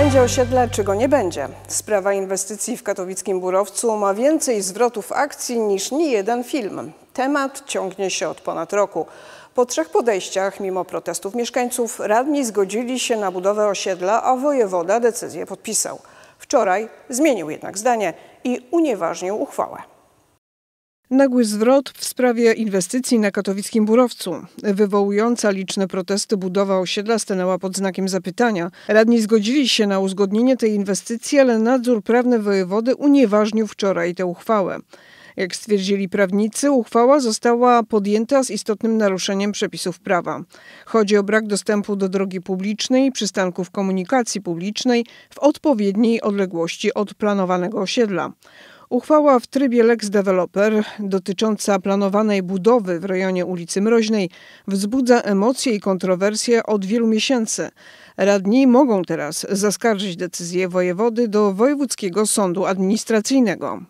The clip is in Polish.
Będzie osiedle, czy go nie będzie? Sprawa inwestycji w katowickim Burowcu ma więcej zwrotów akcji niż niejeden jeden film. Temat ciągnie się od ponad roku. Po trzech podejściach, mimo protestów mieszkańców, radni zgodzili się na budowę osiedla, a wojewoda decyzję podpisał. Wczoraj zmienił jednak zdanie i unieważnił uchwałę. Nagły zwrot w sprawie inwestycji na katowickim Burowcu. Wywołująca liczne protesty budowa osiedla stanęła pod znakiem zapytania. Radni zgodzili się na uzgodnienie tej inwestycji, ale nadzór prawny wojewody unieważnił wczoraj tę uchwałę. Jak stwierdzili prawnicy, uchwała została podjęta z istotnym naruszeniem przepisów prawa. Chodzi o brak dostępu do drogi publicznej, przystanków komunikacji publicznej w odpowiedniej odległości od planowanego osiedla. Uchwała w trybie Lex Developer dotycząca planowanej budowy w rejonie ulicy Mroźnej wzbudza emocje i kontrowersje od wielu miesięcy. Radni mogą teraz zaskarżyć decyzję wojewody do Wojewódzkiego Sądu Administracyjnego.